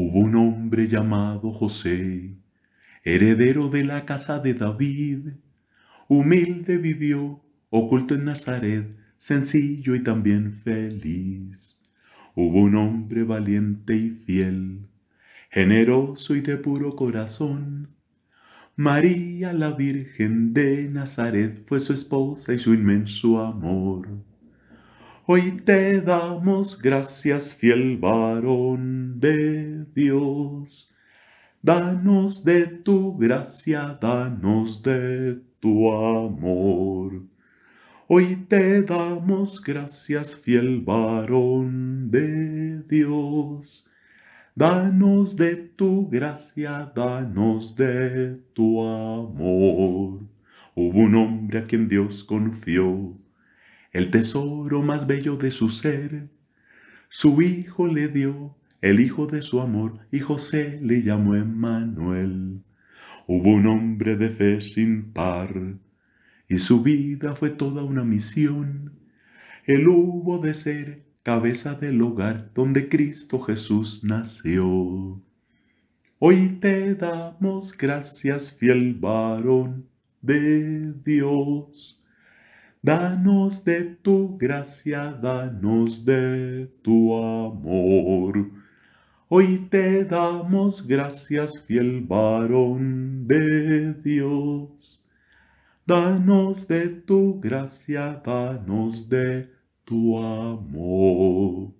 Hubo un hombre llamado José, heredero de la casa de David. Humilde vivió, oculto en Nazaret, sencillo y también feliz. Hubo un hombre valiente y fiel, generoso y de puro corazón. María la Virgen de Nazaret fue su esposa y su inmenso amor. Hoy te damos gracias, fiel varón de Dios. Danos de tu gracia, danos de tu amor. Hoy te damos gracias, fiel varón de Dios. Danos de tu gracia, danos de tu amor. Hubo un hombre a quien Dios confió el tesoro más bello de su ser. Su hijo le dio, el hijo de su amor, y José le llamó Emmanuel. Hubo un hombre de fe sin par, y su vida fue toda una misión. Él hubo de ser cabeza del hogar donde Cristo Jesús nació. Hoy te damos gracias, fiel varón de Dios. Danos de tu gracia, danos de tu amor. Hoy te damos gracias, fiel varón de Dios. Danos de tu gracia, danos de tu amor.